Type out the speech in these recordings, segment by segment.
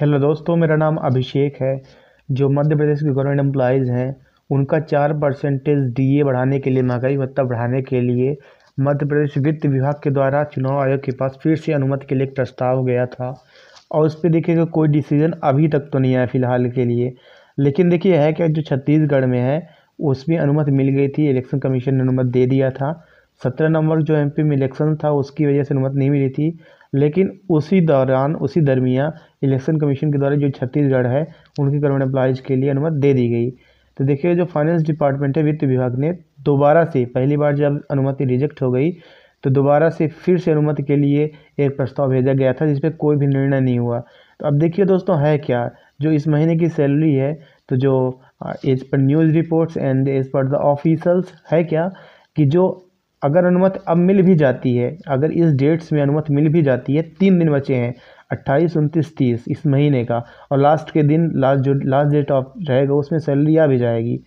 hello दोस्तों मेरा नाम अभिषेक है जो मध्य प्रदेश के गवर्नमेंट एम्प्लॉयज़ हैं उनका चार परसेंटेज डी बढ़ाने के लिए महंगाई भत्ता बढ़ाने के लिए मध्य प्रदेश वित्त विभाग के द्वारा चुनाव आयोग के पास फिर से अनुमति के लिए एक प्रस्ताव गया था और उस पर देखिएगा कोई डिसीजन अभी तक तो नहीं आया फ़िलहाल के लिए लेकिन देखिए है कि जो छत्तीसगढ़ में है उसमें अनुमति मिल गई थी इलेक्शन कमीशन ने अनुमति दे दिया था सत्रह नंबर जो एमपी में इलेक्शन था उसकी वजह से अनुमति नहीं मिली थी लेकिन उसी दौरान उसी दरमियाँ इलेक्शन कमीशन के द्वारा जो छत्तीसगढ़ है उनके करोड़ एम्प्लॉयज़ के लिए अनुमति दे दी गई तो देखिए जो फाइनेंस डिपार्टमेंट है वित्त विभाग ने दोबारा से पहली बार जब अनुमति रिजेक्ट हो गई तो दोबारा से फिर से अनुमति के लिए एक प्रस्ताव भेजा गया था जिसपे कोई भी निर्णय नहीं हुआ तो अब देखिए दोस्तों है क्या जो इस महीने की सैलरी है तो जो as per news reports and as per the officials है क्या कि जो अगर अनुमति अब मिल भी जाती है अगर इस डेट्स में अनुमति मिल भी जाती है तीन दिन बचे हैं अट्ठाईस उनतीस तीस इस महीने का और लास्ट के दिन लास्ट जो लास्ट डेट ऑफ रहेगा उसमें सैलरी आ भी जाएगी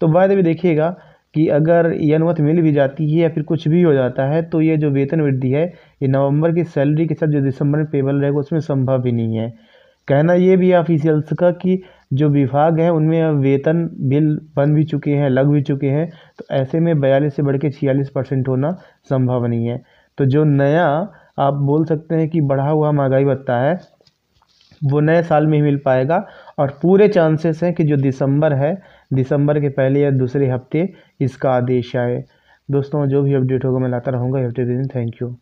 तो बाद में देखिएगा कि अगर ये अनुमति मिल भी जाती है या फिर कुछ भी हो जाता है तो ये जो वेतन वृद्धि है ये नवंबर की सैलरी के साथ जो दिसंबर में पेबल रहेगा उसमें संभव ही नहीं है कहना ये भी है ऑफिशियल्स का कि जो विभाग हैं उनमें अब वेतन बिल बन भी चुके हैं लग भी चुके हैं तो ऐसे में बयालीस से बढ़ के छियालीस परसेंट होना संभव नहीं है तो जो नया आप बोल सकते हैं कि बढ़ा हुआ महंगाई भत्ता है वो नए साल में ही मिल पाएगा और पूरे चांसेस हैं कि जो दिसंबर है दिसंबर के पहले या दूसरे हफ्ते इसका आदेश आए दोस्तों जो भी अपडेट होगा मैं लाता रहूँगा थैंक यू